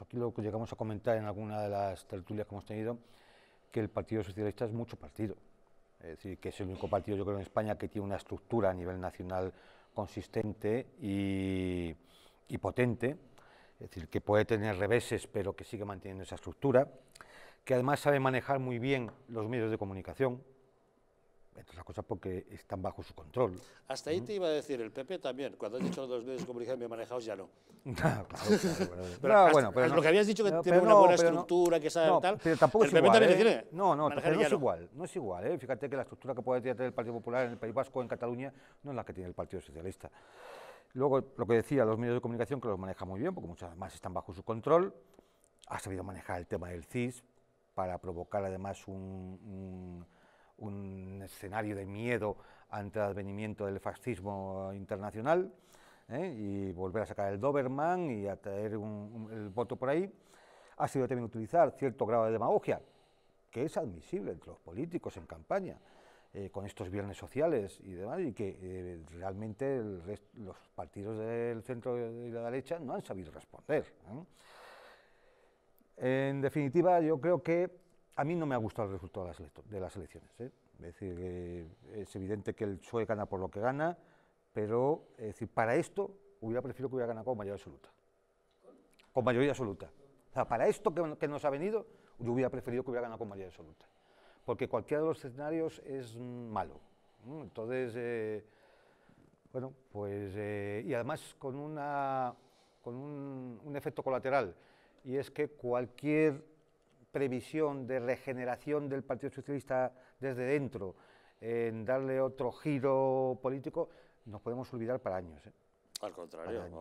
aquí lo que llegamos a comentar en alguna de las tertulias que hemos tenido, que el Partido Socialista es mucho partido. Es decir, que es el único partido, yo creo, en España que tiene una estructura a nivel nacional consistente y, y potente. Es decir, que puede tener reveses, pero que sigue manteniendo esa estructura. Que además sabe manejar muy bien los medios de comunicación, entre las cosas porque están bajo su control. Hasta ahí te iba a decir, el PP también, cuando has dicho los medios de comunicación bien manejados, ya no. pero, lo que habías dicho que tiene una buena estructura, que sabe tal, pero tampoco es PP igual, ¿eh? No, no, no es igual, no es igual. ¿eh? Fíjate que la estructura que puede tener el Partido Popular en el País Vasco, en Cataluña, no es la que tiene el Partido Socialista. Luego, lo que decía, los medios de comunicación que los maneja muy bien, porque muchas más están bajo su control, ha sabido manejar el tema del CIS para provocar además un un escenario de miedo ante el advenimiento del fascismo internacional, ¿eh? y volver a sacar el Doberman y a traer un, el voto por ahí, ha sido también utilizar cierto grado de demagogia, que es admisible entre los políticos en campaña, eh, con estos viernes sociales y demás, y que eh, realmente los partidos del centro y de la derecha no han sabido responder. En definitiva, yo creo que a mí no me ha gustado el resultado de las elecciones. ¿eh? Es decir, eh, es evidente que el PSOE gana por lo que gana, pero para esto hubiera preferido que hubiera ganado con mayoría absoluta. Con mayoría absoluta. para esto que, nos ha venido, yo hubiera preferido que hubiera ganado con mayoría absoluta. Porque cualquiera de los escenarios es malo. Entonces, eh, bueno, pues. y además con, una, con un, un efecto colateral. Y es que cualquier previsión de regeneración del Partido Socialista desde dentro, en darle otro giro político, nos podemos olvidar para años. ¿eh? Al contrario,